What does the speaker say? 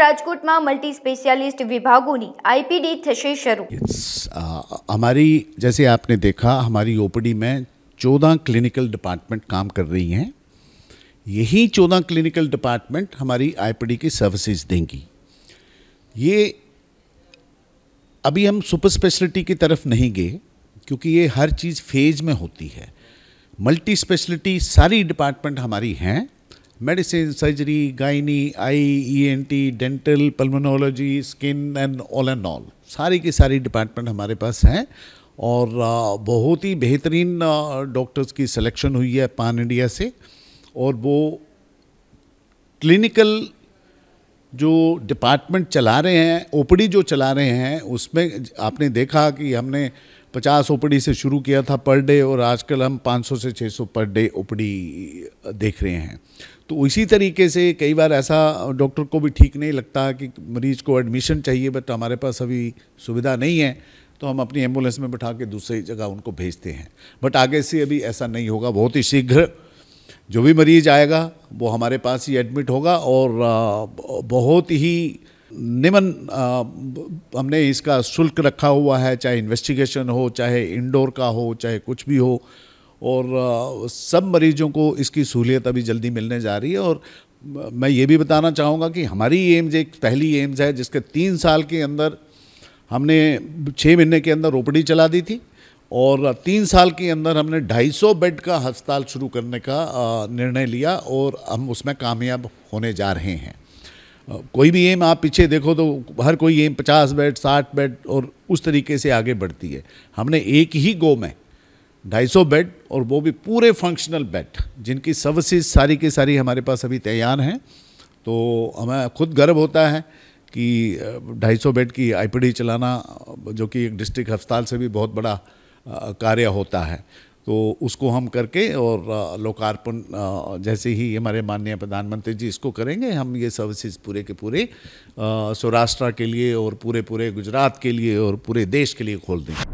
में multi specialist विभागों IPD थे शुरू हमारी जैसे आपने देखा हमारी ओपीडी में चौदह क्लिनिकल डिपार्टमेंट काम कर रही हैं यही चौदह क्लिनिकल डिपार्टमेंट हमारी आईपीडी की सर्विसेज देंगी ये अभी हम सुपर स्पेशलिटी की तरफ नहीं गए क्योंकि ये हर चीज़ फेज में होती है मल्टी स्पेशलिटी सारी डिपार्टमेंट हमारी हैं medicine, surgery, gynae, eye, ENT, dental, pulmonology, skin and all and all. सारी की सारी डिपार्टमेंट हमारे पास हैं और बहुत ही बेहतरीन डॉक्टर्स की सिलेक्शन हुई है पान इंडिया से और वो क्लिनिकल जो डिपार्टमेंट चला रहे हैं ओपडी जो चला रहे हैं उसमें आपने देखा कि हमने 50 ओपडी से शुरू किया था पर डे और आजकल हम 500 से 600 पर डे ओपडी देख रहे हैं तो इसी तरीके से कई बार ऐसा डॉक्टर को भी ठीक नहीं लगता कि मरीज़ को एडमिशन चाहिए बट हमारे पास अभी सुविधा नहीं है तो हम अपनी एम्बुलेंस में बैठा के दूसरी जगह उनको भेजते हैं बट आगे से अभी ऐसा नहीं होगा बहुत ही शीघ्र जो भी मरीज आएगा वो हमारे पास ही एडमिट होगा और बहुत ही निमन हमने इसका शुल्क रखा हुआ है चाहे इन्वेस्टिगेशन हो चाहे इंडोर का हो चाहे कुछ भी हो और सब मरीजों को इसकी सहूलियत अभी जल्दी मिलने जा रही है और मैं ये भी बताना चाहूँगा कि हमारी एम्स एक पहली एम्स है जिसके तीन साल के अंदर हमने छः महीने के अंदर ओपीडी चला दी थी और तीन साल के अंदर हमने 250 बेड का अस्पताल शुरू करने का निर्णय लिया और हम उसमें कामयाब होने जा रहे हैं कोई भी एम आप पीछे देखो तो हर कोई एम 50 बेड 60 बेड और उस तरीके से आगे बढ़ती है हमने एक ही गो में 250 बेड और वो भी पूरे फंक्शनल बेड जिनकी सर्विसेज सारी की सारी हमारे पास अभी तैयार हैं तो हमें खुद गर्व होता है कि 250 बेड की आईपीडी चलाना जो कि एक डिस्ट्रिक्ट अस्पताल से भी बहुत बड़ा कार्य होता है तो उसको हम करके और लोकार्पण जैसे ही हमारे माननीय प्रधानमंत्री जी इसको करेंगे हम ये सर्विसेज पूरे के पूरे सौराष्ट्र के लिए और पूरे पूरे गुजरात के लिए और पूरे देश के लिए खोल देंगे